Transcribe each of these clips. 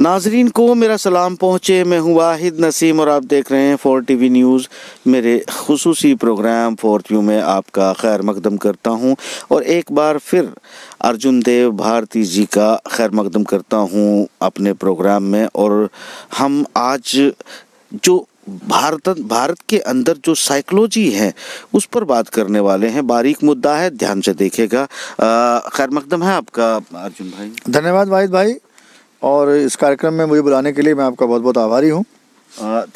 नाजरीन को मेरा सलाम पहुँचे मैं हूँ वाहिद नसीम और आप देख रहे हैं फोर टी वी न्यूज़ मेरे खसूस प्रोग्राम फोर्थ व्यू में आपका खैर मकदम करता हूँ और एक बार फिर अर्जुन देव भारती जी का खैर मकदम करता हूँ अपने प्रोग्राम में और हम आज जो भारत भारत के अंदर जो साइकोलॉजी है उस पर बात करने वाले हैं बारीक मुद्दा है ध्यान से देखेगा खैर मकदम है आपका अर्जुन भाई धन्यवाद वाहिद भाई और इस कार्यक्रम में मुझे बुलाने के लिए मैं आपका बहुत बहुत आभारी हूँ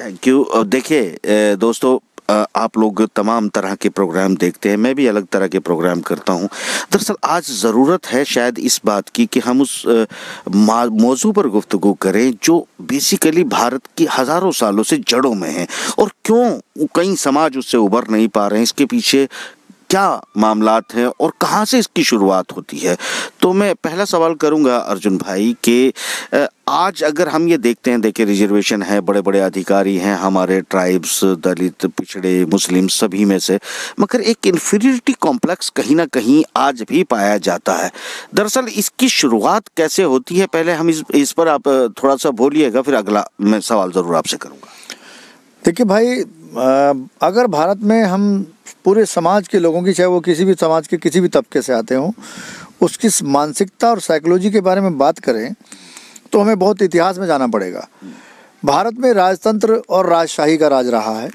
थैंक यू देखिए दोस्तों आप लोग तमाम तरह के प्रोग्राम देखते हैं मैं भी अलग तरह के प्रोग्राम करता हूं दरअसल आज ज़रूरत है शायद इस बात की कि हम उस मौजू पर गुफ्तु करें जो बेसिकली भारत की हज़ारों सालों से जड़ों में है और क्यों कई समाज उससे उबर नहीं पा रहे हैं इसके पीछे क्या मामला हैं और कहाँ से इसकी शुरुआत होती है तो मैं पहला सवाल करूँगा अर्जुन भाई कि आज अगर हम ये देखते हैं देखिए रिजर्वेशन है बड़े बड़े अधिकारी हैं हमारे ट्राइब्स दलित पिछड़े मुस्लिम सभी में से मगर एक इन्फीरियरिटी कॉम्प्लेक्स कहीं ना कहीं आज भी पाया जाता है दरअसल इसकी शुरुआत कैसे होती है पहले हम इस इस पर आप थोड़ा सा बोलिएगा फिर अगला मैं सवाल ज़रूर आपसे करूँगा देखिए भाई अगर भारत में हम पूरे समाज के लोगों की चाहे वो किसी भी समाज के किसी भी तबके से आते हों उसकी मानसिकता और साइकोलॉजी के बारे में बात करें तो हमें बहुत इतिहास में जाना पड़ेगा भारत में राजतंत्र और राजशाही का राज रहा है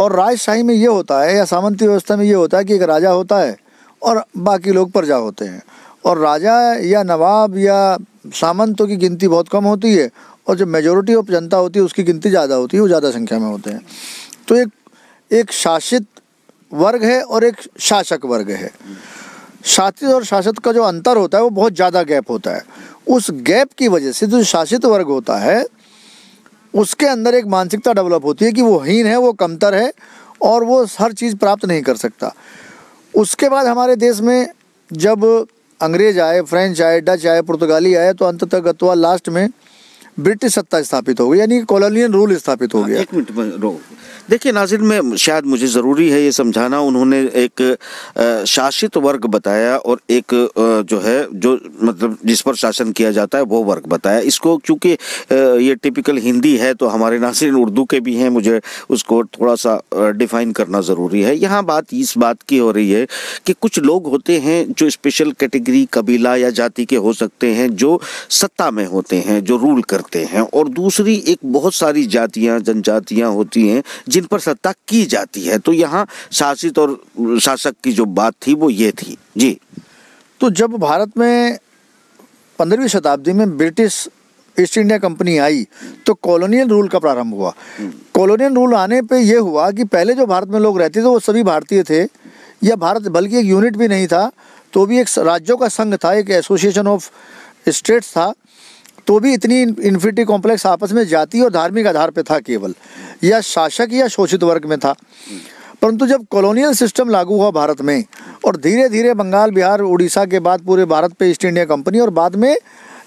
और राजशाही में ये होता है या सामंती व्यवस्था में ये होता है कि एक राजा होता है और बाकी लोग प्रजा होते हैं और राजा या नवाब या सामंतों की गिनती बहुत कम होती है और जब मेजोरिटी ऑफ जनता होती है उसकी गिनती ज़्यादा होती है वो ज़्यादा संख्या में होते हैं तो एक एक शासित वर्ग है और एक शासक वर्ग है शासित और शासित का जो अंतर होता है वो बहुत ज़्यादा गैप होता है उस गैप की वजह से जो शासित वर्ग होता है उसके अंदर एक मानसिकता डेवलप होती है कि वो हीन है वो कमतर है और वो हर चीज़ प्राप्त नहीं कर सकता उसके बाद हमारे देश में जब अंग्रेज आए फ्रेंच आए डच आए पुर्तगाली आए तो अंत अंततः लास्ट में ब्रिटिश सत्ता स्थापित हो गई यानी कॉलोनियल रूल स्थापित हो हाँ, गया एक मिनट रोक देखिए नाजिर में शायद मुझे ज़रूरी है ये समझाना उन्होंने एक शासित वर्ग बताया और एक जो है जो मतलब जिस पर शासन किया जाता है वो वर्ग बताया इसको क्योंकि ये टिपिकल हिंदी है तो हमारे नासिर उर्दू के भी हैं मुझे उसको थोड़ा सा डिफाइन करना ज़रूरी है यहाँ बात इस बात की हो रही है कि कुछ लोग होते हैं जो स्पेशल कैटेगरी कबीला या जाति के हो सकते हैं जो सत्ता में होते हैं जो रूल कर करते हैं और दूसरी एक बहुत सारी जातियां जनजातियां होती हैं जिन पर सत्ता की जाती है तो यहाँ शासित और शासक की जो बात थी वो ये थी जी तो जब भारत में पंद्रहवीं शताब्दी में ब्रिटिश ईस्ट इंडिया कंपनी आई तो कॉलोनियल रूल का प्रारंभ हुआ कॉलोनियल रूल आने पे ये हुआ कि पहले जो भारत में लोग रहते थे वो सभी भारतीय थे या भारत बल्कि एक यूनिट भी नहीं था तो भी एक राज्यों का संघ था एक एसोसिएशन ऑफ स्टेट्स था तो भी इतनी इन्फिनिटी कॉम्प्लेक्स आपस में जाति और धार्मिक आधार पर था केवल या शासक या शोषित वर्ग में था परंतु जब कॉलोनियल सिस्टम लागू हुआ भारत में और धीरे धीरे बंगाल बिहार उड़ीसा के बाद पूरे भारत पे ईस्ट इंडिया कंपनी और बाद में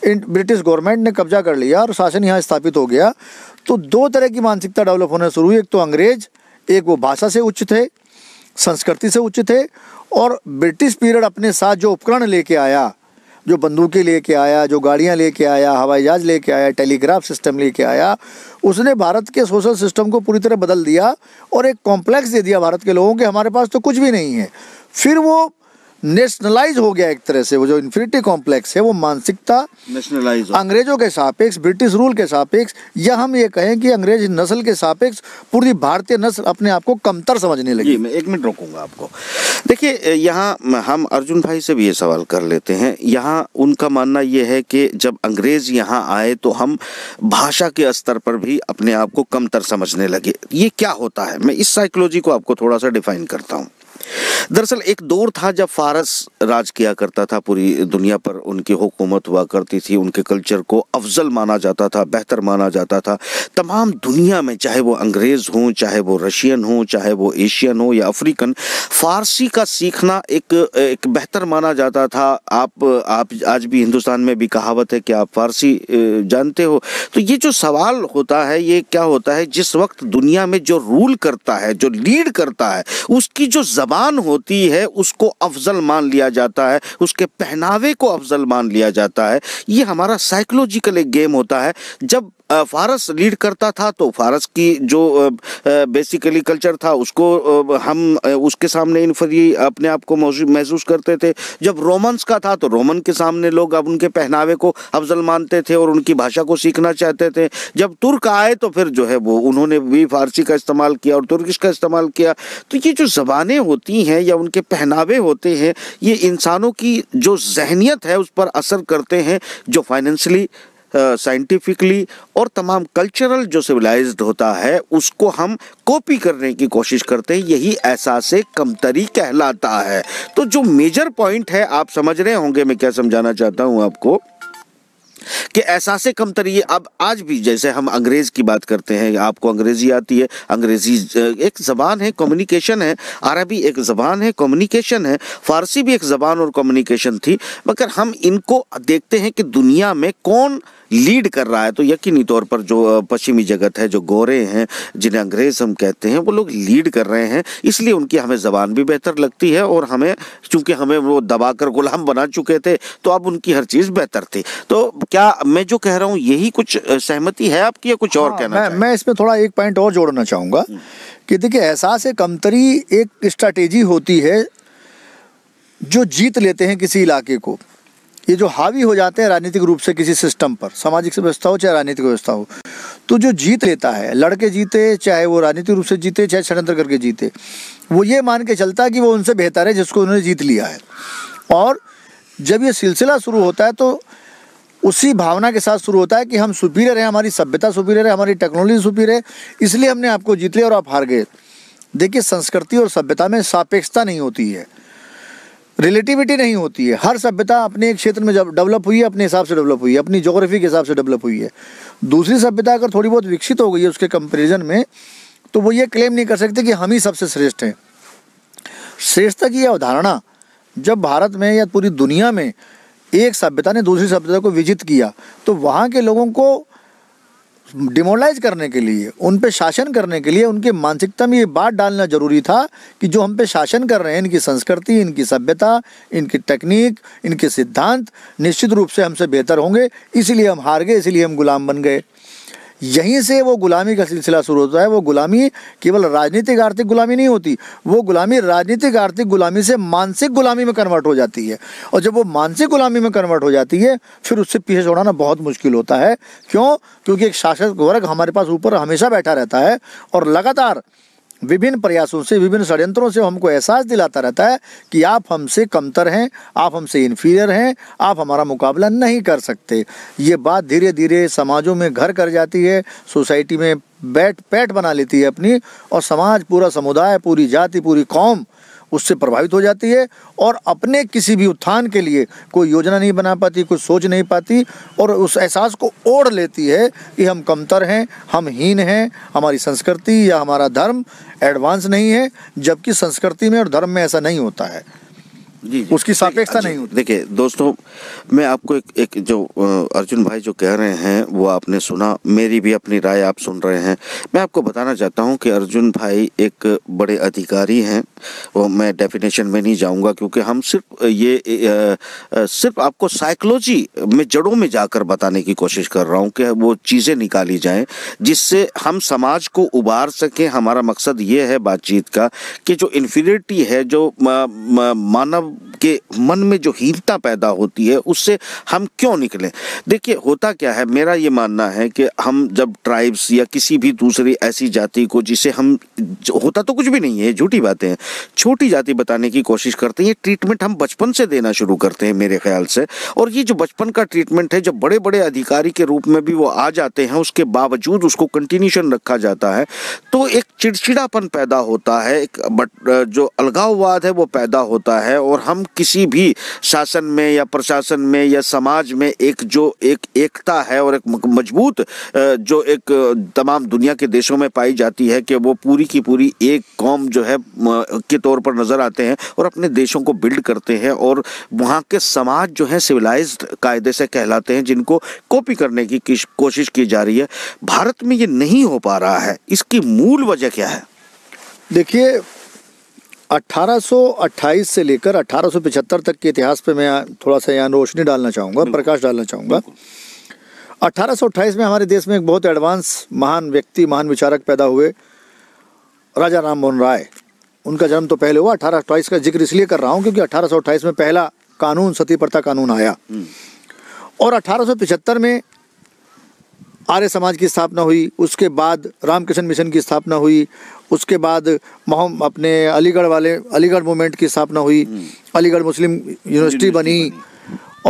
ब्रिटिश गवर्नमेंट ने कब्जा कर लिया और शासन यहाँ स्थापित हो गया तो दो तरह की मानसिकता डेवलप होना शुरू हुई एक तो अंग्रेज एक वो भाषा से उच्च थे संस्कृति से उच्च थे और ब्रिटिश पीरियड अपने साथ जो उपकरण लेके आया जो बंदूकें लेके आया जो गाड़ियाँ लेके आया हवाई जहाज लेके आया टेलीग्राफ सिस्टम लेके आया उसने भारत के सोशल सिस्टम को पूरी तरह बदल दिया और एक कॉम्प्लेक्स दे दिया भारत के लोगों के हमारे पास तो कुछ भी नहीं है फिर वो नेशनलाइज हो गया एक तरह से वो जो इन्फिनिटी कॉम्प्लेक्स है वो मानसिकता नेशनलाइज अंग्रेजों के सापेक्ष ब्रिटिश रूल के सापेक्ष या हम ये कहें कि अंग्रेज नस्ल के सापेक्ष पूरी भारतीय नस्ल अपने आप को कमतर समझने लगी मैं एक मिनट रोकूंगा आपको देखिए यहाँ हम अर्जुन भाई से भी ये सवाल कर लेते हैं यहाँ उनका मानना ये है कि जब अंग्रेज यहाँ आए तो हम भाषा के स्तर पर भी अपने आप को कमतर समझने लगे ये क्या होता है मैं इस साइकोलॉजी को आपको थोड़ा सा डिफाइन करता हूँ दरअसल एक दौर था जब फारस राज किया करता था पूरी दुनिया पर उनकी हुकूमत हुआ करती थी उनके कल्चर को अफजल माना जाता था बेहतर माना जाता था तमाम दुनिया में चाहे वो अंग्रेज़ हों चाहे वो रशियन हों चाहे वो एशियन हो या अफ्रीकन फारसी का सीखना एक एक बेहतर माना जाता था आप आप आज भी हिंदुस्तान में भी कहावत है कि आप फारसी जानते हो तो ये जो सवाल होता है ये क्या होता है जिस वक्त दुनिया में जो रूल करता है जो लीड करता है उसकी जो जबान शान होती है उसको अफजल मान लिया जाता है उसके पहनावे को अफजल मान लिया जाता है ये हमारा साइकोलॉजिकल एक गेम होता है जब फारस लीड करता था तो फारस की जो बेसिकली कल्चर था उसको हम उसके सामने इनफरी अपने आप को महसूस करते थे जब रोमन्स का था तो रोमन के सामने लोग अब उनके पहनावे को अफजल मानते थे और उनकी भाषा को सीखना चाहते थे जब तुर्क आए तो फिर जो है वो उन्होंने भी फारसी का इस्तेमाल किया और तुर्किश का इस्तेमाल किया तो ये जो ज़बानें होती हैं या उनके पहनावे होते हैं ये इंसानों की जो जहनीत है उस पर असर करते हैं जो फाइनेंशली साइंटिफिकली और तमाम कल्चरल जो सिविलाइज्ड होता है उसको हम कॉपी करने की कोशिश करते हैं यही एहसास कमतरी कहलाता है तो जो मेजर पॉइंट है आप समझ रहे होंगे मैं क्या समझाना चाहता हूँ आपको कि एहसास कमतरी अब आज भी जैसे हम अंग्रेज़ की बात करते हैं आपको अंग्रेज़ी आती है अंग्रेज़ी एक ज़बान है कम्युनिकेशन है अरबी एक ज़बान है कम्युनिकेशन है फ़ारसी भी एक ज़बान और कम्युनिकेशन थी मगर हम इनको देखते हैं कि दुनिया में कौन लीड कर रहा है तो यकीनी तौर पर जो पश्चिमी जगत है जो गोरे हैं जिन्हें अंग्रेज हम कहते हैं वो लोग लीड कर रहे हैं इसलिए उनकी हमें ज़बान भी बेहतर लगती है और हमें चूंकि हमें वो दबाकर गुलाम बना चुके थे तो अब उनकी हर चीज़ बेहतर थी तो क्या मैं जो कह रहा हूँ यही कुछ सहमति है आपकी या कुछ और हाँ, कहना मैं, मैं इसमें थोड़ा एक पॉइंट और जोड़ना चाहूँगा हम्म। कि देखिए एहसास कमतरी एक स्ट्रैटेजी होती है जो जीत लेते हैं किसी इलाके को ये जो हावी हो जाते हैं राजनीतिक रूप से किसी सिस्टम पर सामाजिक व्यवस्था हो चाहे राजनीतिक व्यवस्था हो तो जो जीत लेता है लड़के जीते चाहे वो राजनीतिक रूप से जीते चाहे षडयंत्र करके जीते वो ये मान के चलता है कि वो उनसे बेहतर है जिसको उन्होंने जीत लिया है और जब ये सिलसिला शुरू होता है तो उसी भावना के साथ शुरू होता है कि हम सुपीरियर हैं हमारी सभ्यता सुपीरियर है हमारी टेक्नोलॉजी सुपीरियर है इसलिए हमने आपको जीत लिया और आप हार गए देखिए संस्कृति और सभ्यता में सापेक्षता नहीं होती है रिलेटिविटी नहीं होती है हर सभ्यता अपने एक क्षेत्र में डेवलप हुई है अपने हिसाब से डेवलप हुई है अपनी ज्योग्राफी के हिसाब से डेवलप हुई है दूसरी सभ्यता अगर थोड़ी बहुत विकसित हो गई है उसके कंपेरिजन में तो वो ये क्लेम नहीं कर सकते कि हम ही सबसे श्रेष्ठ हैं श्रेष्ठता की यह अवधारणा जब भारत में या पूरी दुनिया में एक सभ्यता ने दूसरी सभ्यता को विजित किया तो वहाँ के लोगों को डिमोलाइज करने के लिए उन पे शासन करने के लिए उनके मानसिकता में ये बात डालना जरूरी था कि जो हम पे शासन कर रहे हैं इनकी संस्कृति इनकी सभ्यता इनकी टेक्निक इनके सिद्धांत निश्चित रूप से हमसे बेहतर होंगे इसीलिए हम हार गए इसीलिए हम गुलाम बन गए यहीं से वो गुलामी का सिलसिला शुरू होता है वो गुलामी केवल राजनीतिक आर्थिक गुलामी नहीं होती वो गुलामी राजनीतिक आर्थिक गुलामी से मानसिक गुलामी में कन्वर्ट हो जाती है और जब वो मानसिक गुलामी में कन्वर्ट हो जाती है फिर उससे पीछे छोड़ाना बहुत मुश्किल होता है क्यों क्योंकि एक शासक वर्ग हमारे पास ऊपर हमेशा बैठा रहता है और लगातार विभिन्न प्रयासों से विभिन्न षड्यंत्रों से हमको एहसास दिलाता रहता है कि आप हमसे कमतर हैं आप हमसे इन्फीरियर हैं आप हमारा मुकाबला नहीं कर सकते ये बात धीरे धीरे समाजों में घर कर जाती है सोसाइटी में बैठ पैठ बना लेती है अपनी और समाज पूरा समुदाय पूरी जाति पूरी कौम उससे प्रभावित हो जाती है और अपने किसी भी उत्थान के लिए कोई योजना नहीं बना पाती कोई सोच नहीं पाती और उस एहसास को ओढ़ लेती है कि हम कमतर हैं हम हीन हैं हमारी संस्कृति या हमारा धर्म एडवांस नहीं है जबकि संस्कृति में और धर्म में ऐसा नहीं होता है जी, उसकी सापेक्षता नहीं होती देखिए दोस्तों मैं आपको एक एक जो अर्जुन भाई जो कह रहे हैं वो आपने सुना मेरी भी अपनी राय आप सुन रहे हैं मैं आपको बताना चाहता हूँ कि अर्जुन भाई एक बड़े अधिकारी हैं वो मैं डेफिनेशन में नहीं जाऊँगा क्योंकि हम सिर्फ ये ए, ए, सिर्फ आपको साइकोलॉजी में जड़ों में जाकर बताने की कोशिश कर रहा हूँ कि वो चीज़ें निकाली जाएँ जिससे हम समाज को उबार सकें हमारा मकसद ये है बातचीत का कि जो इन्फिनिटी है जो मानव के मन में जो हीनता पैदा होती है उससे हम क्यों निकलें देखिए होता क्या है मेरा ये मानना है कि हम जब ट्राइब्स या किसी भी दूसरी ऐसी जाति को जिसे हम होता तो कुछ भी नहीं है झूठी बातें हैं छोटी जाति बताने की कोशिश करते हैं ये ट्रीटमेंट हम बचपन से देना शुरू करते हैं मेरे ख्याल से और ये जो बचपन का ट्रीटमेंट है जब बड़े बड़े अधिकारी के रूप में भी वो आ जाते हैं उसके बावजूद उसको कंटिन्यूशन रखा जाता है तो एक चिड़चिड़ापन पैदा होता है एक बट जो अलगाववाद है वो पैदा होता है और हम किसी भी शासन में या प्रशासन में या समाज में एक जो एक एकता है और एक मजबूत जो एक तमाम दुनिया के देशों में पाई जाती है कि वो पूरी की पूरी एक कौम जो है के तौर पर नज़र आते हैं और अपने देशों को बिल्ड करते हैं और वहाँ के समाज जो है सिविलाइज कायदे से कहलाते हैं जिनको कॉपी करने की कोशिश की जा रही है भारत में ये नहीं हो पा रहा है इसकी मूल वजह क्या है देखिए 1828 से लेकर 1875 तक के इतिहास पे मैं थोड़ा सा यहाँ रोशनी डालना चाहूँगा प्रकाश डालना चाहूँगा 1828 में हमारे देश में एक बहुत एडवांस महान व्यक्ति महान विचारक पैदा हुए राजा राम मोहन राय उनका जन्म तो पहले हुआ अठारह का जिक्र इसलिए कर रहा हूँ क्योंकि अठारह में पहला कानून सती प्रथा कानून आया हम्म। और अठारह में आर्य समाज की स्थापना हुई उसके बाद रामकृष्ण मिशन की स्थापना हुई उसके बाद मोहम्मद अपने अलीगढ़ वाले अलीगढ़ मूवमेंट की स्थापना हुई हम्म। अलीगढ़ मुस्लिम यूनिवर्सिटी बनी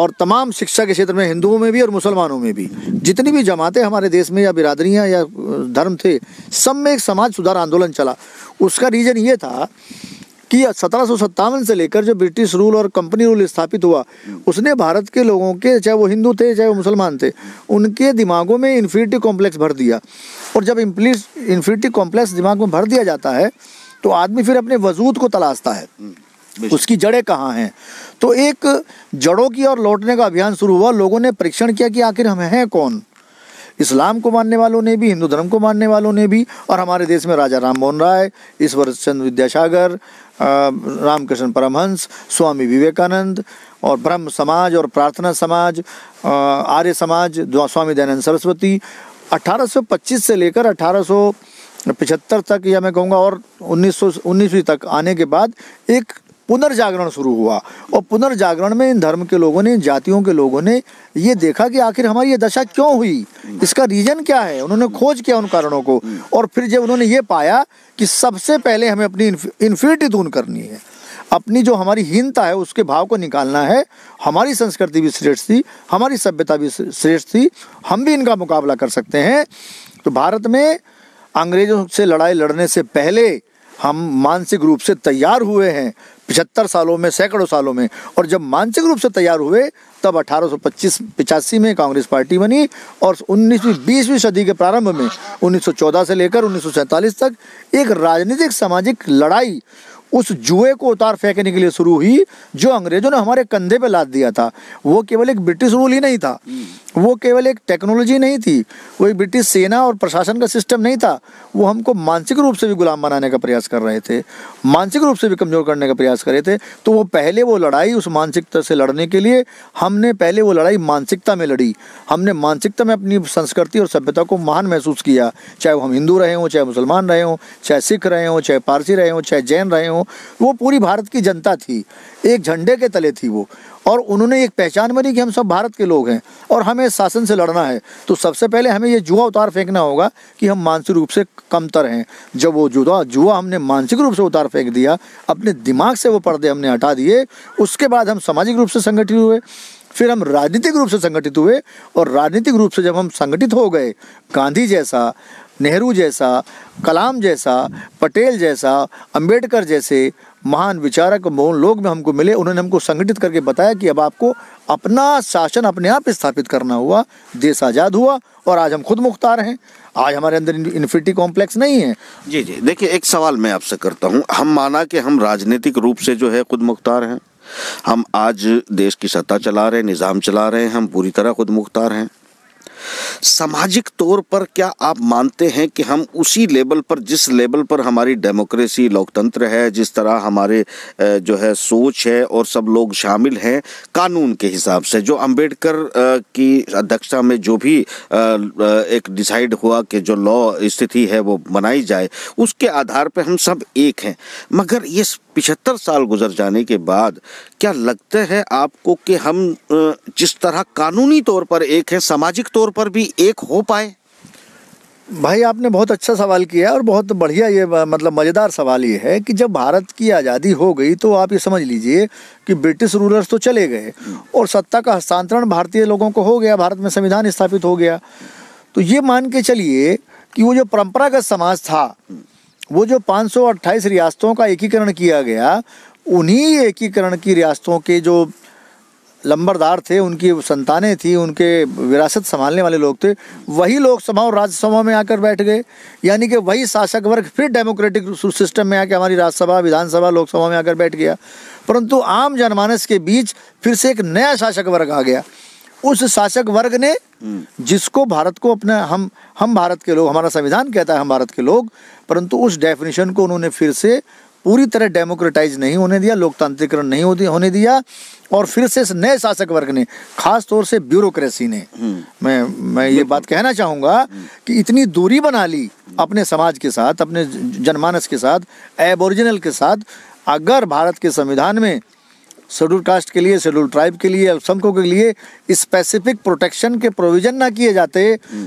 और तमाम शिक्षा के क्षेत्र में हिंदुओं में भी और मुसलमानों में भी जितनी भी जमातें हमारे देश में या बिरादरियाँ या धर्म थे सब में एक समाज सुधार आंदोलन चला उसका रीज़न ये था कि सत्रह से लेकर जो ब्रिटिश रूल और कंपनी रूल स्थापित हुआ उसने भारत के लोगों के चाहे वो हिंदू थे चाहे वो मुसलमान थे उनके दिमागों में इन्फिनिटी कॉम्प्लेक्स भर दिया और जब इम्प्लीस इन्फिनिटी कॉम्प्लेक्स दिमाग में भर दिया जाता है तो आदमी फिर अपने वजूद को तलाशता है हम्म, उसकी जड़ें कहाँ हैं तो एक जड़ों की और लौटने का अभियान शुरू हुआ लोगों ने परीक्षण किया कि आखिर हम हैं कौन इस्लाम को मानने वालों ने भी हिंदू धर्म को मानने वालों ने भी और हमारे देश में राजा राम मोहन राय ईश्वर चंद्र विद्यासागर रामकृष्ण परमहंस स्वामी विवेकानंद और ब्रह्म समाज और प्रार्थना समाज आर्य समाज स्वामी दयानंद सरस्वती 1825 से लेकर अठारह तक या मैं कहूँगा और उन्नीस सौ तक आने के बाद एक पुनर्जागरण शुरू हुआ और पुनर्जागरण में इन धर्म के लोगों ने इन जातियों के लोगों ने ये देखा कि आखिर हमारी ये दशा क्यों हुई इसका रीजन क्या है उन्होंने खोज किया उन कारणों को और फिर जब उन्होंने ये पाया कि सबसे पहले हमें अपनी इन्फिनिटी दून करनी है अपनी जो हमारी हीनता है उसके भाव को निकालना है हमारी संस्कृति भी श्रेष्ठ थी हमारी सभ्यता भी श्रेष्ठ थी हम भी इनका मुकाबला कर सकते हैं तो भारत में अंग्रेजों से लड़ाई लड़ने से पहले हम मानसिक रूप से तैयार हुए हैं पिछहत्तर सालों में सैकड़ों सालों में और जब मानसिक रूप से तैयार हुए तब अठारह सौ पच्चीस पिचासी में कांग्रेस पार्टी बनी और उन्नीसवीं बीसवीं सदी के प्रारंभ में 1914 से लेकर उन्नीस तक एक राजनीतिक सामाजिक लड़ाई उस जुए को उतार फेंकने के लिए शुरू हुई जो अंग्रेजों ने हमारे कंधे पर लाद दिया था वो केवल एक ब्रिटिश रूल ही नहीं था हम्म। वो केवल एक टेक्नोलॉजी नहीं थी वो एक ब्रिटिश सेना और प्रशासन का सिस्टम नहीं था वो हमको मानसिक रूप से भी गुलाम बनाने का प्रयास कर रहे थे मानसिक रूप से भी कमज़ोर करने का प्रयास रहे थे तो वो पहले वो लड़ाई उस मानसिकता से लड़ने के लिए हमने पहले वो लड़ाई मानसिकता में लड़ी हमने मानसिकता में अपनी संस्कृति और सभ्यता को महान महसूस किया चाहे वो हम हिंदू रहे हों चाहे मुसलमान रहे हों चाहे सिख रहे हों चाहे पारसी रहे हों चाहे जैन रहे हों वो पूरी भारत की जनता थी एक झंडे के तले थी वो और उन्होंने एक पहचान बनी कि हम सब भारत के लोग हैं और हमें शासन से लड़ना है तो सबसे पहले हमें ये जुआ उतार फेंकना होगा कि हम मानसिक रूप से कमतर हैं जब वो जुदा जुआ हमने मानसिक रूप से उतार फेंक दिया अपने दिमाग से वो पर्दे हमने हटा दिए उसके बाद हम सामाजिक रूप से संगठित हुए फिर हम राजनीतिक रूप से संगठित हुए और राजनीतिक रूप से जब हम संगठित हो गए गांधी जैसा नेहरू जैसा कलाम जैसा पटेल जैसा अंबेडकर जैसे महान विचारक मोहन लोग में हमको मिले उन्होंने हमको संगठित करके बताया कि अब आपको अपना शासन अपने आप स्थापित करना हुआ देश आज़ाद हुआ और आज हम खुद मुख्तार हैं आज हमारे अंदर इन्फिनिटी कॉम्प्लेक्स नहीं है जी जी देखिए एक सवाल मैं आपसे करता हूँ हम माना कि हम राजनीतिक रूप से जो है खुद मुख्तार हैं हम आज देश की सत्ता चला रहे हैं निज़ाम चला रहे हैं हम पूरी तरह खुद मुख्तार हैं सामाजिक तौर पर क्या आप मानते हैं कि हम उसी लेवल पर जिस लेवल पर हमारी डेमोक्रेसी लोकतंत्र है जिस तरह हमारे जो है सोच है और सब लोग शामिल हैं कानून के हिसाब से जो अंबेडकर की अध्यक्षता में जो भी एक डिसाइड हुआ कि जो लॉ स्थिति है वो बनाई जाए उसके आधार पर हम सब एक हैं मगर ये पिछहत्तर साल गुजर जाने के बाद क्या लगता है आपको कि हम जिस तरह कानूनी तौर पर एक हैं सामाजिक तौर पर भी एक हो पाए भाई आपने बहुत अच्छा सवाल किया और बहुत बढ़िया ये मतलब मज़ेदार सवाल ये है कि जब भारत की आज़ादी हो गई तो आप ये समझ लीजिए कि ब्रिटिश रूलर्स तो चले गए और सत्ता का हस्तांतरण भारतीय लोगों को हो गया भारत में संविधान स्थापित हो गया तो ये मान के चलिए कि वो जो परंपरागत समाज था वो जो 528 रियासतों का एकीकरण किया गया उन्हीं एकीकरण की रियासतों के जो लंबरदार थे उनकी संतानें थी उनके विरासत संभालने वाले लोग थे वही लोकसभा और राज्यसभा में आकर बैठ गए यानी कि वही शासक वर्ग फिर डेमोक्रेटिक सिस्टम में आकर हमारी राज्यसभा विधानसभा लोकसभा में आकर बैठ गया परंतु आम जनमानस के बीच फिर से एक नया शासक वर्ग आ गया उस शासक वर्ग ने हम्म। जिसको भारत को अपने हम हम भारत के लोग हमारा संविधान कहता है हम भारत के लोग परंतु उस डेफिनेशन को उन्होंने फिर से पूरी तरह डेमोक्रेटाइज नहीं होने दिया लोकतांत्रिकरण नहीं होने दिया और फिर से नए शासक वर्ग ने खास तौर से ब्यूरोक्रेसी ने हम्म। मैं मैं ये बात कहना चाहूँगा हम्म। कि इतनी दूरी बना ली अपने समाज के साथ अपने जनमानस के साथ एबोरिजिनल के साथ अगर भारत के संविधान में शेड्यूल कास्ट के लिए शेड्यूल ट्राइब के लिए अल्पसंख्यकों के लिए स्पेसिफिक प्रोटेक्शन के प्रोविजन ना किए जाते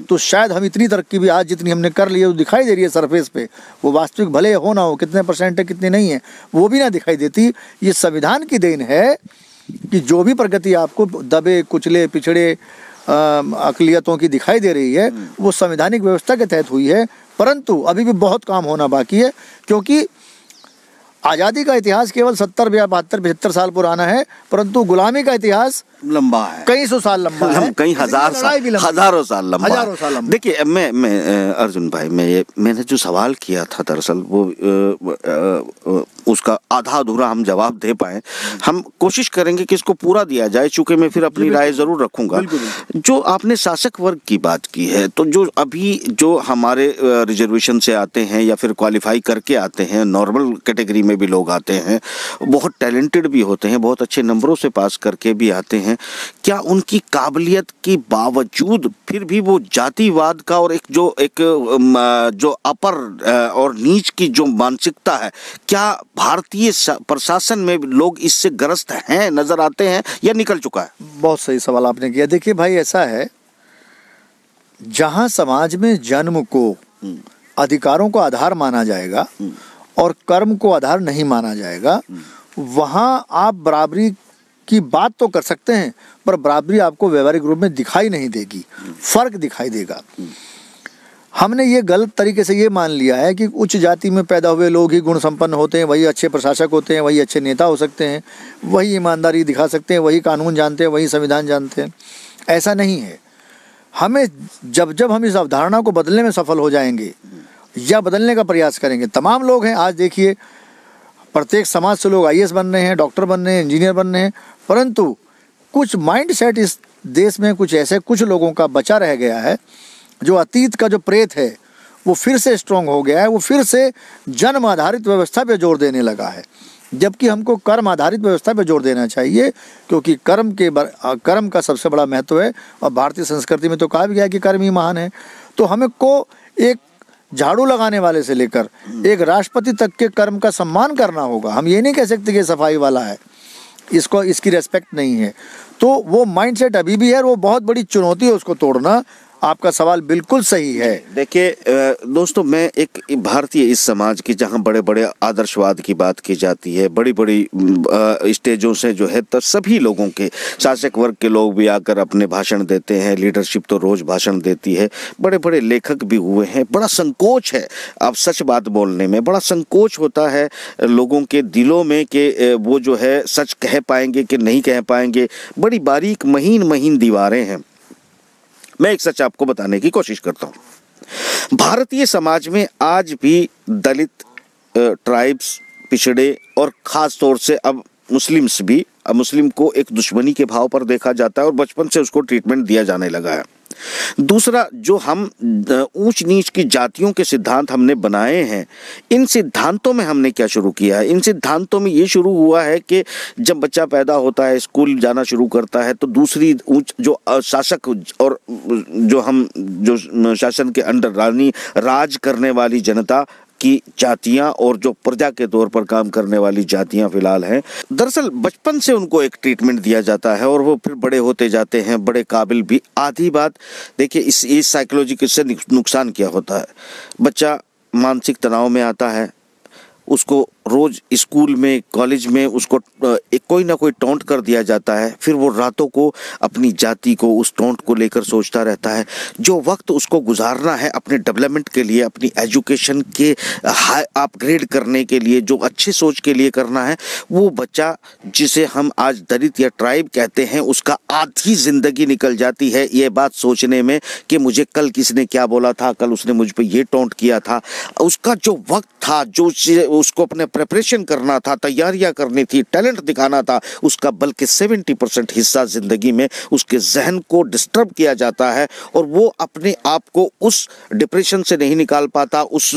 तो शायद हम इतनी तरक्की भी आज जितनी हमने कर ली है वो दिखाई दे रही है सरफेस पे वो वास्तविक भले हो ना हो कितने परसेंट है कितने नहीं है वो भी ना दिखाई देती ये संविधान की देन है कि जो भी प्रगति आपको दबे कुचले पिछड़े अकलियतों की दिखाई दे रही है वो संवैधानिक व्यवस्था के तहत हुई है परंतु अभी भी बहुत काम होना बाकी है क्योंकि आज़ादी का इतिहास केवल सत्तर या बहत्तर पचहत्तर साल पुराना है परंतु गुलामी का इतिहास लंबा है कई सौ साल लंबा है कई हजार साल हजारों साल लंबा हजारों साल देखिए मैं मैं अर्जुन भाई मैं ये मैंने जो सवाल किया था दरअसल वो उसका आधा अधूरा हम जवाब दे पाए हम कोशिश करेंगे कि इसको पूरा दिया जाए चूंकि मैं फिर अपनी राय जरूर रखूंगा जो आपने शासक वर्ग की बात की है तो जो अभी जो हमारे रिजर्वेशन से आते हैं या फिर क्वालिफाई करके आते हैं नॉर्मल कैटेगरी में हुए भी लोग आते हैं बहुत टैलेंटेड भी होते हैं बहुत अच्छे नंबरों से पास करके भी आते हैं क्या उनकी काबिलियत के बावजूद फिर भी वो जातिवाद का और एक जो एक जो अपर और नीच की जो मानसिकता है क्या भारतीय प्रशासन में लोग इससे ग्रस्त हैं नज़र आते हैं या निकल चुका है बहुत सही सवाल आपने किया देखिए भाई ऐसा है जहाँ समाज में जन्म को हम्म। अधिकारों को आधार माना जाएगा हम्म। और कर्म को आधार नहीं माना जाएगा वहाँ आप बराबरी की बात तो कर सकते हैं पर बराबरी आपको व्यवहारिक रूप में दिखाई नहीं देगी फर्क दिखाई देगा हमने ये गलत तरीके से ये मान लिया है कि उच्च जाति में पैदा हुए लोग ही गुण संपन्न होते हैं वही अच्छे प्रशासक होते हैं वही अच्छे नेता हो सकते हैं वही ईमानदारी दिखा सकते हैं वही कानून जानते हैं वही संविधान जानते हैं ऐसा नहीं है हमें जब जब हम इस अवधारणा को बदलने में सफल हो जाएंगे या बदलने का प्रयास करेंगे तमाम लोग हैं आज देखिए प्रत्येक समाज से लोग आई बन रहे हैं डॉक्टर बन रहे हैं इंजीनियर बन रहे हैं परंतु कुछ माइंड सेट इस देश में कुछ ऐसे कुछ लोगों का बचा रह गया है जो अतीत का जो प्रेत है वो फिर से स्ट्रांग हो गया है वो फिर से जन्म आधारित व्यवस्था पर जोर देने लगा है जबकि हमको कर्म आधारित व्यवस्था पर जोर देना चाहिए क्योंकि कर्म के बर, कर्म का सबसे बड़ा महत्व है और भारतीय संस्कृति में तो कहा भी गया कि कर्म ही महान है तो हमें को एक झाड़ू लगाने वाले से लेकर एक राष्ट्रपति तक के कर्म का सम्मान करना होगा हम ये नहीं कह सकते कि सफाई वाला है इसको इसकी रेस्पेक्ट नहीं है तो वो माइंडसेट अभी भी है और वो बहुत बड़ी चुनौती है उसको तोड़ना आपका सवाल बिल्कुल सही है देखिए दोस्तों मैं एक भारतीय इस समाज की जहाँ बड़े बड़े आदर्शवाद की बात की जाती है बड़ी बड़ी स्टेजों से जो है तो सभी लोगों के शासक वर्ग के लोग भी आकर अपने भाषण देते हैं लीडरशिप तो रोज़ भाषण देती है बड़े बड़े लेखक भी हुए हैं बड़ा संकोच है अब सच बात बोलने में बड़ा संकोच होता है लोगों के दिलों में कि वो जो है सच कह पाएंगे कि नहीं कह पाएंगे बड़ी बारीक महीन महीन दीवारें हैं मैं एक सच आपको बताने की कोशिश करता हूँ भारतीय समाज में आज भी दलित ट्राइब्स पिछड़े और ख़ास तौर से अब मुस्लिम्स भी मुस्लिम को एक दुश्मनी के भाव पर देखा जाता है और बचपन से उसको ट्रीटमेंट दिया जाने लगा है दूसरा जो हम ऊंच नीच की जातियों के सिद्धांत हमने बनाए हैं इन सिद्धांतों में हमने क्या शुरू किया है इन सिद्धांतों में ये शुरू हुआ है कि जब बच्चा पैदा होता है स्कूल जाना शुरू करता है तो दूसरी ऊंच जो शासक और जो हम जो शासन के अंडर रानी राज करने वाली जनता की जातियां और जो प्रजा के तौर पर काम करने वाली जातियां फिलहाल हैं दरअसल बचपन से उनको एक ट्रीटमेंट दिया जाता है और वो फिर बड़े होते जाते हैं बड़े काबिल भी आधी बात देखिए इस इस साइकोलॉजी से नुकसान क्या होता है बच्चा मानसिक तनाव में आता है उसको रोज़ स्कूल में कॉलेज में उसको एक कोई ना कोई टोंट कर दिया जाता है फिर वो रातों को अपनी जाति को उस टोंट को लेकर सोचता रहता है जो वक्त उसको गुजारना है अपने डेवलपमेंट के लिए अपनी एजुकेशन के हाई अपग्रेड करने के लिए जो अच्छी सोच के लिए करना है वो बच्चा जिसे हम आज दलित या ट्राइब कहते हैं उसका आधी ज़िंदगी निकल जाती है ये बात सोचने में कि मुझे कल किसने क्या बोला था कल उसने मुझ पर यह टोंट किया था उसका जो वक्त था जो उसको अपने प्रेपरेशन करना था तैयारियां करनी थी टैलेंट दिखाना था उसका बल्कि सेवेंटी परसेंट हिस्सा ज़िंदगी में उसके जहन को डिस्टर्ब किया जाता है और वो अपने आप को उस डिप्रेशन से नहीं निकाल पाता उस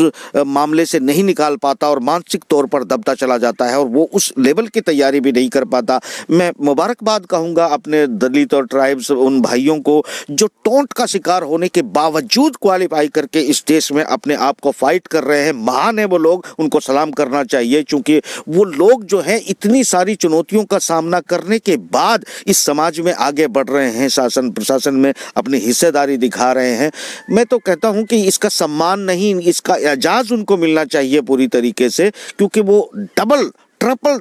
मामले से नहीं निकाल पाता और मानसिक तौर पर दबता चला जाता है और वो उस लेवल की तैयारी भी नहीं कर पाता मैं मुबारकबाद कहूँगा अपने दलित और ट्राइब्स उन भाइयों को जो टोंट का शिकार होने के बावजूद क्वालिफाई करके इस देश में अपने आप को फाइट कर रहे हैं महान है वो लोग उनको सलाम करना चाहिए चाहिए चूंकि वो लोग जो हैं इतनी सारी चुनौतियों का सामना करने के बाद इस समाज में आगे बढ़ रहे हैं शासन प्रशासन में अपनी हिस्सेदारी दिखा रहे हैं मैं तो कहता हूँ कि इसका सम्मान नहीं इसका एजाज़ उनको मिलना चाहिए पूरी तरीके से क्योंकि वो डबल ट्रपल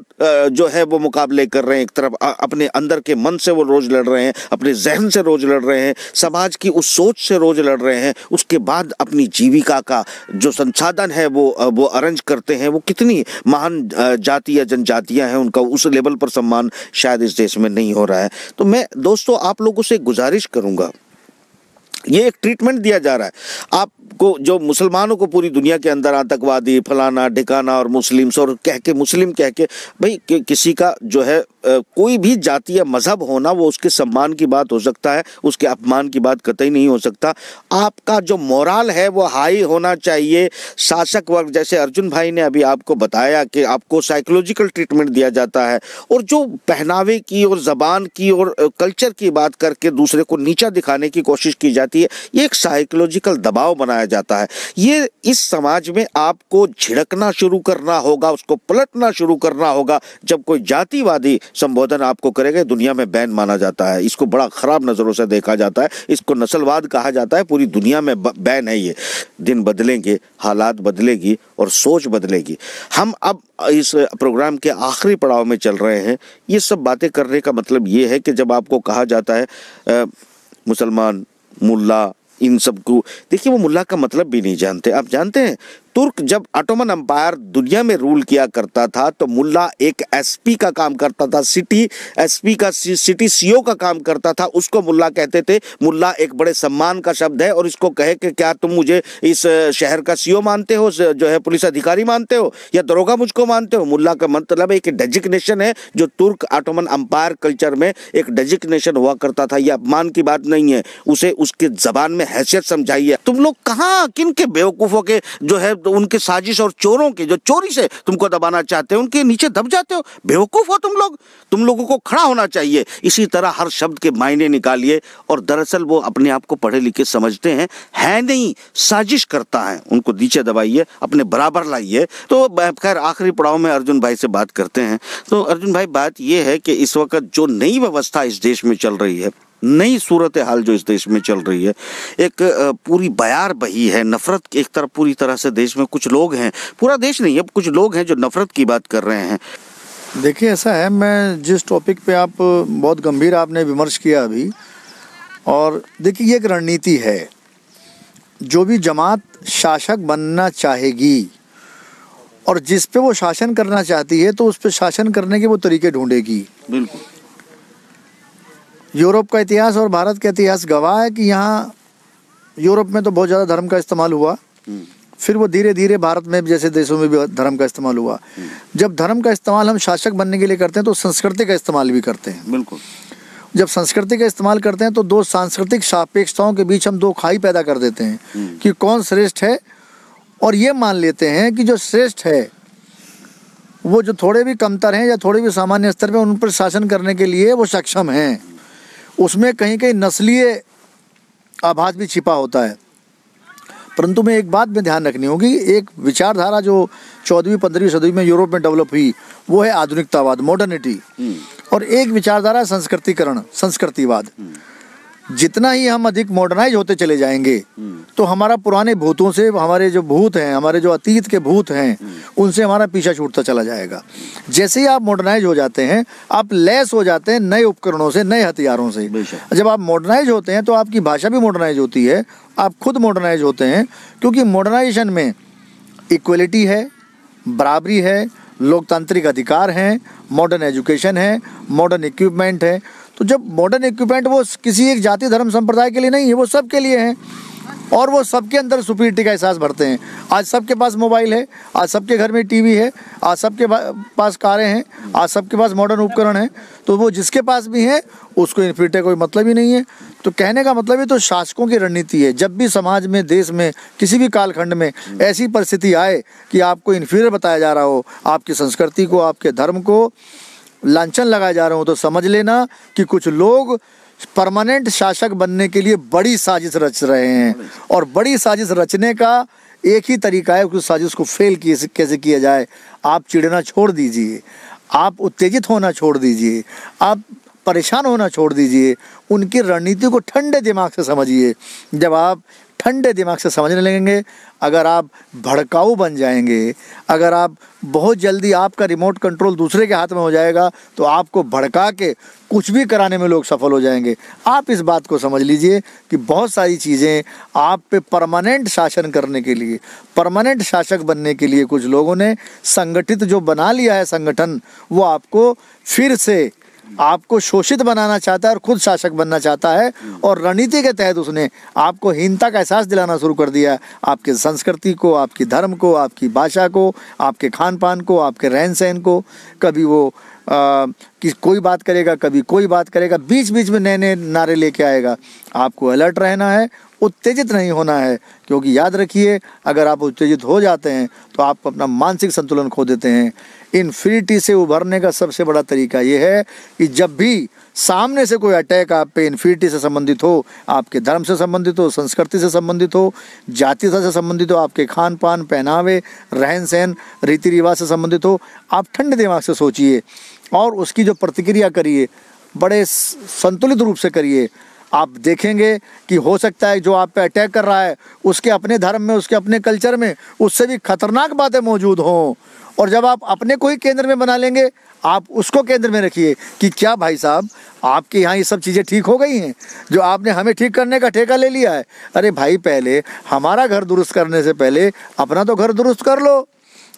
जो है वो मुकाबले कर रहे हैं एक तरफ अपने अंदर के मन से वो रोज़ लड़ रहे हैं अपने जहन से रोज़ लड़ रहे हैं समाज की उस सोच से रोज़ लड़ रहे हैं उसके बाद अपनी जीविका का जो संसाधन है वो वो अरेंज करते हैं वो कितनी महान जाति या जनजातियाँ हैं उनका उस लेवल पर सम्मान शायद इस देश में नहीं हो रहा है तो मैं दोस्तों आप लोगों से गुजारिश करूँगा ये एक ट्रीटमेंट दिया जा रहा है आपको जो मुसलमानों को पूरी दुनिया के अंदर आतंकवादी फलाना ढिकाना और मुस्लिम्स और कह के मुस्लिम कह के भाई कि, किसी का जो है कोई भी जाति या मज़हब होना वो उसके सम्मान की बात हो सकता है उसके अपमान की बात कतई नहीं हो सकता आपका जो मोराल है वो हाई होना चाहिए शासक वर्ग जैसे अर्जुन भाई ने अभी आपको बताया कि आपको साइकोलॉजिकल ट्रीटमेंट दिया जाता है और जो पहनावे की और ज़बान की और कल्चर की बात करके दूसरे को नीचा दिखाने की कोशिश की जाती जाती है ये एक साइकोलॉजिकल दबाव बनाया जाता है ये इस समाज में आपको झिड़कना शुरू करना होगा उसको पलटना शुरू करना होगा जब कोई जातिवादी संबोधन आपको करेगा दुनिया में बैन माना जाता है इसको बड़ा ख़राब नज़रों से देखा जाता है इसको नस्लवाद कहा जाता है पूरी दुनिया में बैन है ये दिन बदलेंगे हालात बदलेगी और सोच बदलेगी हम अब इस प्रोग्राम के आखिरी पड़ाव में चल रहे हैं ये सब बातें करने का मतलब ये है कि जब आपको कहा जाता है मुसलमान मुल्ला इन सबको देखिए वो मुल्ला का मतलब भी नहीं जानते आप जानते हैं तुर्क जब ऑटोमन अंपायर दुनिया में रूल किया करता था तो मुल्ला एक एसपी का काम करता था सिटी एसपी का सिटी सीओ e का काम करता था उसको मुल्ला कहते थे मुल्ला एक बड़े सम्मान का शब्द है और इसको कहे कि क्या तुम मुझे इस शहर का सीओ e मानते हो जो है पुलिस अधिकारी मानते हो या दरोगा मुझको मानते हो मुला का मतलब एक डेजिग्नेशन है जो तुर्क ऑटोमन अंपायर कल्चर में एक डेजिग्नेशन हुआ करता था यह अपमान की बात नहीं है उसे उसके जबान में हैसियत समझाइए तुम लोग कहाँ किन के बेवकूफ़ों के जो है तो उनके साजिश और चोरों के जो चोरी से तुमको दबाना चाहते हैं उनके नीचे दब जाते हो बेवकूफ़ हो तुम लोग तुम लोगों को खड़ा होना चाहिए इसी तरह हर शब्द के मायने निकालिए और दरअसल वो अपने आप को पढ़े लिखे समझते हैं है नहीं साजिश करता है उनको नीचे दबाइए अपने बराबर लाइए तो खैर आखिरी पड़ाव में अर्जुन भाई से बात करते हैं तो अर्जुन भाई बात यह है कि इस वक्त जो नई व्यवस्था इस देश में चल रही है नई सूरत हाल जो इस देश में चल रही है एक पूरी बयार बही है नफरत एक तरफ पूरी तरह से देश में कुछ लोग हैं पूरा देश नहीं है कुछ लोग हैं जो नफरत की बात कर रहे हैं देखिए ऐसा है मैं जिस टॉपिक पे आप बहुत गंभीर आपने विमर्श किया अभी और देखिए ये एक रणनीति है जो भी जमात शासक बनना चाहेगी और जिस पे वो शासन करना चाहती है तो उस पर शासन करने के वो तरीके ढूंढेगी बिल्कुल यूरोप का इतिहास और भारत का इतिहास गवाह है कि यहाँ यूरोप में तो बहुत ज़्यादा धर्म का इस्तेमाल हुआ हम्म। फिर वो धीरे धीरे भारत में जैसे देशों में भी धर्म का इस्तेमाल हुआ हम्म। जब धर्म का इस्तेमाल हम शासक बनने के लिए करते हैं तो संस्कृति का इस्तेमाल भी करते हैं बिल्कुल जब संस्कृति का इस्तेमाल करते हैं तो दो सांस्कृतिक सापेक्षताओं के बीच हम दो खाई पैदा कर देते हैं हम्म। कि कौन श्रेष्ठ है और ये मान लेते हैं कि जो श्रेष्ठ है वो जो थोड़े भी कमतर हैं या थोड़े भी सामान्य स्तर पर उन पर शासन करने के लिए वो सक्षम हैं उसमें कहीं कहीं नस्लीय आभास भी छिपा होता है परंतु मैं एक बात में ध्यान रखनी होगी एक विचारधारा जो चौदहवीं पंद्रहवीं सदी में यूरोप में डेवलप हुई वो है आधुनिकतावाद मॉडर्निटी हम्म। और एक विचारधारा संस्कृतिकरण संस्कृतिवाद हम्म। जितना ही हम अधिक मॉडर्नाइज होते चले जाएंगे तो हमारा पुराने भूतों से हमारे जो भूत हैं हमारे जो अतीत के भूत हैं उनसे हमारा पीछा छूटता चला जाएगा जैसे ही आप मॉडर्नाइज हो जाते हैं आप लेस हो जाते हैं नए उपकरणों से नए हथियारों से जब आप मॉडर्नाइज होते हैं तो आपकी भाषा भी मॉडर्नाइज होती है आप खुद मॉडर्नाइज होते हैं क्योंकि मॉडर्नाइजेशन में इक्वलिटी है बराबरी है लोकतांत्रिक अधिकार हैं मॉडर्न एजुकेशन है मॉडर्न इक्विपमेंट है तो जब मॉडर्न इक्विपमेंट वो किसी एक जाति धर्म संप्रदाय के लिए नहीं है वो सब के लिए हैं और वो सबके अंदर सुपीरिटी का एहसास भरते हैं आज सबके पास मोबाइल है आज सबके घर में टीवी है आज सबके पास कारें हैं आज सबके पास मॉडर्न उपकरण हैं तो वो जिसके पास भी हैं उसको इन्फिनिटी का कोई मतलब ही नहीं है तो कहने का मतलब ही तो शासकों की रणनीति है जब भी समाज में देश में किसी भी कालखंड में ऐसी परिस्थिति आए कि आपको इन्फीरियर बताया जा रहा हो आपकी संस्कृति को आपके धर्म को लांछन लगाए जा रहे हो तो समझ लेना कि कुछ लोग परमानेंट शासक बनने के लिए बड़ी साजिश रच रहे हैं और बड़ी साजिश रचने का एक ही तरीका है उस साजिश को फेल किए कैसे किया जाए आप चिड़ना छोड़ दीजिए आप उत्तेजित होना छोड़ दीजिए आप परेशान होना छोड़ दीजिए उनकी रणनीति को ठंडे दिमाग से समझिए जब आप ठंडे दिमाग से समझने लगेंगे अगर आप भड़काऊ बन जाएंगे अगर आप बहुत जल्दी आपका रिमोट कंट्रोल दूसरे के हाथ में हो जाएगा तो आपको भड़का के कुछ भी कराने में लोग सफल हो जाएंगे आप इस बात को समझ लीजिए कि बहुत सारी चीज़ें आप पे परमानेंट शासन करने के लिए परमानेंट शासक बनने के लिए कुछ लोगों ने संगठित जो बना लिया है संगठन वो आपको फिर से आपको शोषित बनाना चाहता है और खुद शासक बनना चाहता है और रणनीति के तहत उसने आपको हीनता का एहसास दिलाना शुरू कर दिया है संस्कृति को आपकी धर्म को आपकी भाषा को आपके खान पान को आपके रहन सहन को कभी वो आ, कि कोई बात करेगा कभी कोई बात करेगा बीच बीच में नए नए नारे लेके आएगा आपको अलर्ट रहना है उत्तेजित नहीं होना है क्योंकि याद रखिए अगर आप उत्तेजित हो जाते हैं तो आप अपना मानसिक संतुलन खो देते हैं इन्फिनिटी से उभरने का सबसे बड़ा तरीका ये है कि जब भी सामने से कोई अटैक आप पे इन्फिनिटी से संबंधित हो आपके धर्म से संबंधित हो संस्कृति से संबंधित हो जातिता से संबंधित हो आपके खान पान पहनावे रहन सहन रीति रिवाज से संबंधित हो आप ठंडे दिमाग से सोचिए और उसकी जो प्रतिक्रिया करिए बड़े संतुलित रूप से करिए आप देखेंगे कि हो सकता है जो आप पे अटैक कर रहा है उसके अपने धर्म में उसके अपने कल्चर में उससे भी खतरनाक बातें मौजूद हों और जब आप अपने को ही केंद्र में बना लेंगे आप उसको केंद्र में रखिए कि क्या भाई साहब आपके यहाँ ये सब चीज़ें ठीक हो गई हैं जो आपने हमें ठीक करने का ठेका ले लिया है अरे भाई पहले हमारा घर दुरुस्त करने से पहले अपना तो घर दुरुस्त कर लो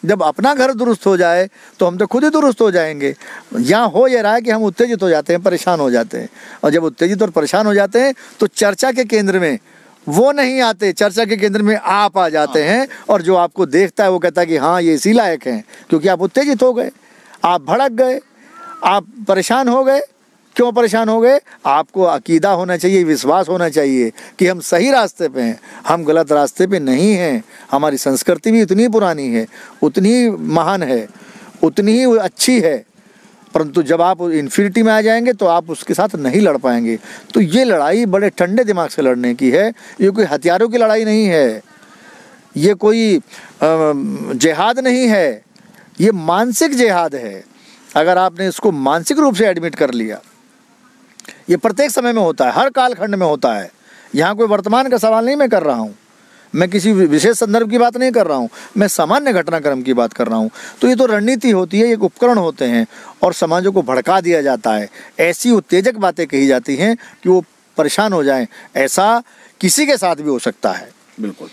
जब अपना घर दुरुस्त हो जाए तो हम तो खुद ही दुरुस्त हो जाएंगे यहाँ हो यह रहा है कि हम उत्तेजित हो जाते हैं परेशान हो जाते हैं और जब उत्तेजित और परेशान हो जाते हैं तो चर्चा के केंद्र में वो नहीं आते चर्चा के केंद्र में आप आ जाते हाँ। हैं और जो आपको देखता है वो कहता है कि हाँ ये इसी लायक हैं क्योंकि आप उत्तेजित हो गए आप भड़क गए आप परेशान हो गए क्यों परेशान हो गए आपको अकीदा होना चाहिए विश्वास होना चाहिए कि हम सही रास्ते पे हैं हम गलत रास्ते पे नहीं हैं हमारी संस्कृति भी उतनी पुरानी है उतनी महान है उतनी ही अच्छी है परंतु जब आप इन्फिनिटी में आ जाएंगे तो आप उसके साथ नहीं लड़ पाएंगे तो ये लड़ाई बड़े ठंडे दिमाग से लड़ने की है ये कोई हथियारों की लड़ाई नहीं है ये कोई जिहाद नहीं है ये मानसिक जिहाद है अगर आपने इसको मानसिक रूप से एडमिट कर लिया ये प्रत्येक समय में होता है हर कालखंड में होता है यहाँ कोई वर्तमान का सवाल नहीं मैं कर रहा हूँ मैं किसी विशेष संदर्भ की बात नहीं कर रहा हूँ मैं सामान्य घटनाक्रम की बात कर रहा हूँ तो ये तो रणनीति होती है एक उपकरण होते हैं और समाजों को भड़का दिया जाता है ऐसी उत्तेजक बातें कही जाती हैं कि वो परेशान हो जाएं ऐसा किसी के साथ भी हो सकता है बिल्कुल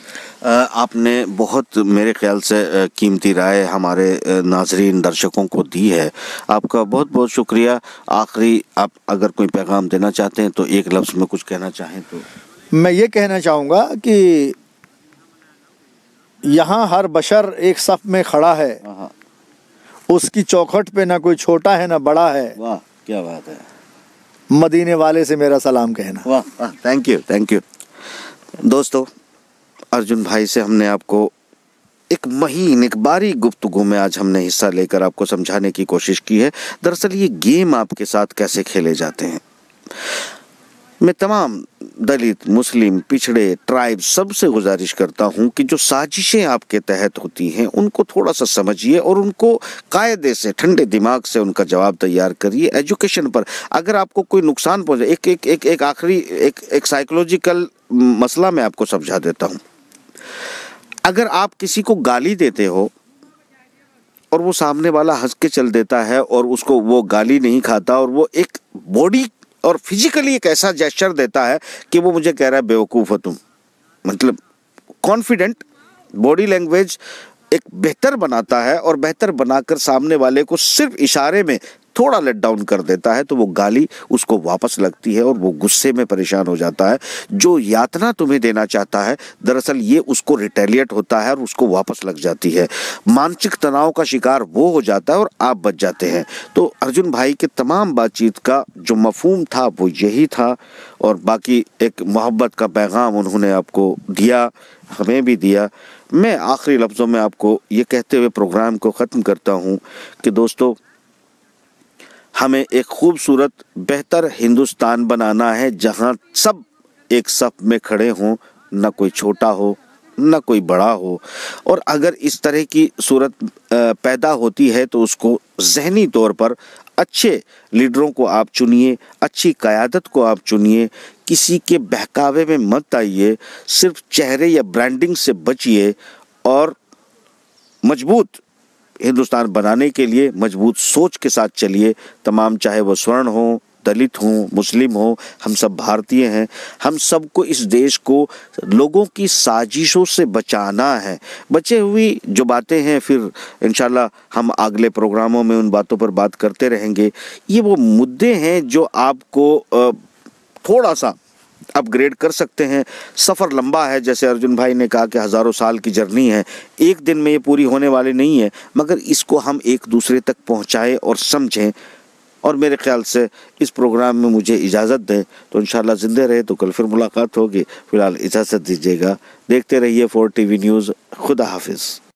आपने बहुत मेरे ख्याल से कीमती राय हमारे नाजरीन दर्शकों को दी है आपका बहुत बहुत शुक्रिया आखिरी आप अगर कोई पैगाम देना चाहते हैं तो एक लफ्ज़ में कुछ कहना चाहें तो मैं ये कहना चाहूँगा कि यहाँ हर बशर एक सफ में खड़ा है हाँ, हाँ। उसकी चौखट पे ना कोई छोटा है ना बड़ा है वाह क्या बात है मदीने वाले से मेरा सलाम कहना वाह थैंक यू थैंक यू दोस्तों अर्जुन भाई से हमने आपको एक महीन एक बारी गुफ्तगु में आज हमने हिस्सा लेकर आपको समझाने की कोशिश की है दरअसल ये गेम आपके साथ कैसे खेले जाते हैं मैं तमाम दलित मुस्लिम पिछड़े ट्राइब सबसे गुजारिश करता हूँ कि जो साजिशें आपके तहत होती हैं उनको थोड़ा सा समझिए और उनको कायदे से ठंडे दिमाग से उनका जवाब तैयार करिए एजुकेशन पर अगर आपको कोई नुकसान पहुँचे एक एक एक एक आखिरी एक एक साइकोलॉजिकल मसला मैं आपको समझा देता हूँ अगर आप किसी को गाली देते हो और वो सामने वाला हंस के चल देता है और उसको वो गाली नहीं खाता और वो एक बॉडी और फिजिकली एक ऐसा जेस्चर देता है कि वो मुझे कह रहा है बेवकूफ़ हो तुम मतलब कॉन्फिडेंट बॉडी लैंग्वेज एक बेहतर बनाता है और बेहतर बनाकर सामने वाले को सिर्फ इशारे में थोड़ा लेट डाउन कर देता है तो वो गाली उसको वापस लगती है और वो गुस्से में परेशान हो जाता है जो यातना तुम्हें देना चाहता है दरअसल ये उसको रिटेलिएट होता है और उसको वापस लग जाती है मानसिक तनाव का शिकार वो हो जाता है और आप बच जाते हैं तो अर्जुन भाई के तमाम बातचीत का जो मफहम था वो यही था और बाकी एक मोहब्बत का पैगाम उन्होंने आपको दिया हमें भी दिया मैं आखिरी लफ्ज़ों में आपको ये कहते हुए प्रोग्राम को ख़त्म करता हूँ कि दोस्तों हमें एक खूबसूरत बेहतर हिंदुस्तान बनाना है जहां सब एक सप में खड़े हों न कोई छोटा हो न कोई बड़ा हो और अगर इस तरह की सूरत पैदा होती है तो उसको जहनी तौर पर अच्छे लीडरों को आप चुनिए अच्छी क़्यादत को आप चुनिए किसी के बहकावे में मत आइए सिर्फ चेहरे या ब्रांडिंग से बचिए और मजबूत हिंदुस्तान बनाने के लिए मजबूत सोच के साथ चलिए तमाम चाहे वह स्वर्ण हों दलित हों मुस्लिम हों हम सब भारतीय हैं हम सबको इस देश को लोगों की साजिशों से बचाना है बचे हुई जो बातें हैं फिर इन हम अगले प्रोग्रामों में उन बातों पर बात करते रहेंगे ये वो मुद्दे हैं जो आपको थोड़ा सा अपग्रेड कर सकते हैं सफ़र लंबा है जैसे अर्जुन भाई ने कहा कि हज़ारों साल की जर्नी है एक दिन में ये पूरी होने वाली नहीं है मगर इसको हम एक दूसरे तक पहुँचाएँ और समझें और मेरे ख्याल से इस प्रोग्राम में मुझे इजाज़त दें तो इन ज़िंदे रहे तो कल फिर मुलाकात होगी फ़िलहाल इजाज़त दीजिएगा देखते रहिए फोर टी न्यूज़ खुदा हाफिज़